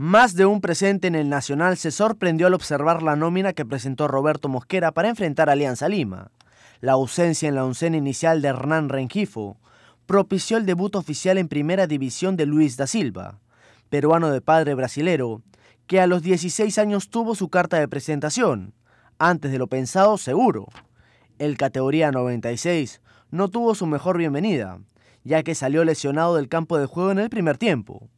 Más de un presente en el Nacional se sorprendió al observar la nómina que presentó Roberto Mosquera para enfrentar a Alianza Lima. La ausencia en la oncena inicial de Hernán Rengifo propició el debut oficial en primera división de Luis da Silva, peruano de padre brasilero, que a los 16 años tuvo su carta de presentación, antes de lo pensado seguro. El categoría 96 no tuvo su mejor bienvenida, ya que salió lesionado del campo de juego en el primer tiempo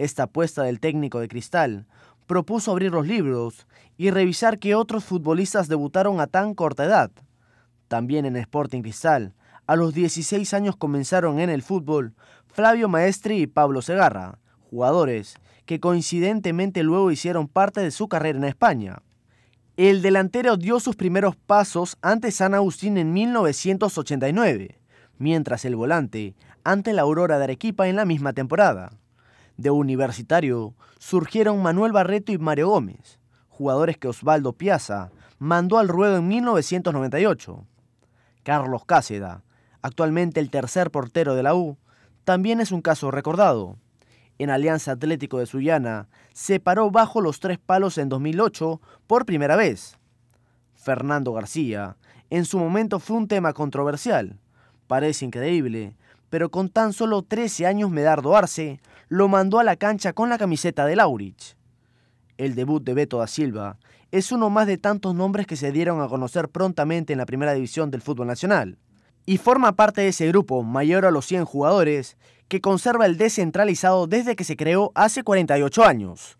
esta apuesta del técnico de Cristal propuso abrir los libros y revisar que otros futbolistas debutaron a tan corta edad. También en Sporting Cristal, a los 16 años comenzaron en el fútbol Flavio Maestri y Pablo Segarra, jugadores que coincidentemente luego hicieron parte de su carrera en España. El delantero dio sus primeros pasos ante San Agustín en 1989, mientras el volante ante la Aurora de Arequipa en la misma temporada. De Universitario surgieron Manuel Barreto y Mario Gómez, jugadores que Osvaldo Piazza mandó al ruedo en 1998. Carlos Cáceda, actualmente el tercer portero de la U, también es un caso recordado. En Alianza Atlético de Sullana se paró bajo los tres palos en 2008 por primera vez. Fernando García, en su momento fue un tema controversial. Parece increíble, pero con tan solo 13 años Medardo Arce lo mandó a la cancha con la camiseta de Laurich. El debut de Beto da Silva es uno más de tantos nombres que se dieron a conocer prontamente en la primera división del fútbol nacional, y forma parte de ese grupo mayor a los 100 jugadores que conserva el descentralizado desde que se creó hace 48 años